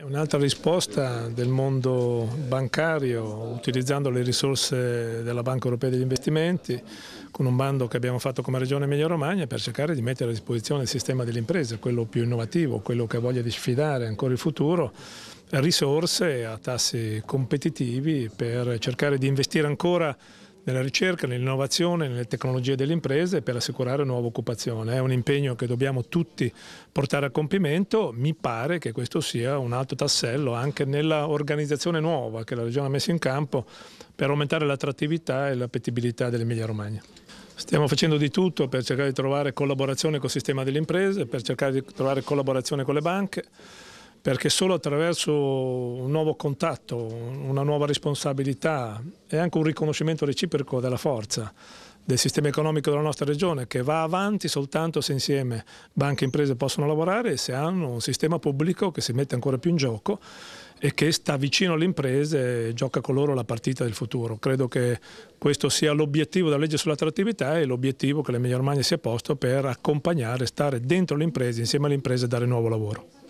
Un'altra risposta del mondo bancario utilizzando le risorse della Banca Europea degli Investimenti con un bando che abbiamo fatto come Regione Emilia Romagna per cercare di mettere a disposizione il sistema delle imprese, quello più innovativo, quello che ha voglia di sfidare ancora il futuro, risorse a tassi competitivi per cercare di investire ancora nella ricerca, nell'innovazione, nelle tecnologie delle imprese per assicurare nuova occupazione. È un impegno che dobbiamo tutti portare a compimento, mi pare che questo sia un alto tassello anche nell'organizzazione nuova che la Regione ha messo in campo per aumentare l'attrattività e l'appetibilità dell'Emilia Romagna. Stiamo facendo di tutto per cercare di trovare collaborazione col sistema delle imprese, per cercare di trovare collaborazione con le banche, perché solo attraverso un nuovo contatto, una nuova responsabilità e anche un riconoscimento reciproco della forza del sistema economico della nostra regione che va avanti soltanto se insieme banche e imprese possono lavorare e se hanno un sistema pubblico che si mette ancora più in gioco e che sta vicino alle imprese e gioca con loro la partita del futuro. Credo che questo sia l'obiettivo della legge sull'attrattività e l'obiettivo che l'Emilia Romagna si è posto per accompagnare, stare dentro le imprese, insieme alle imprese e dare nuovo lavoro.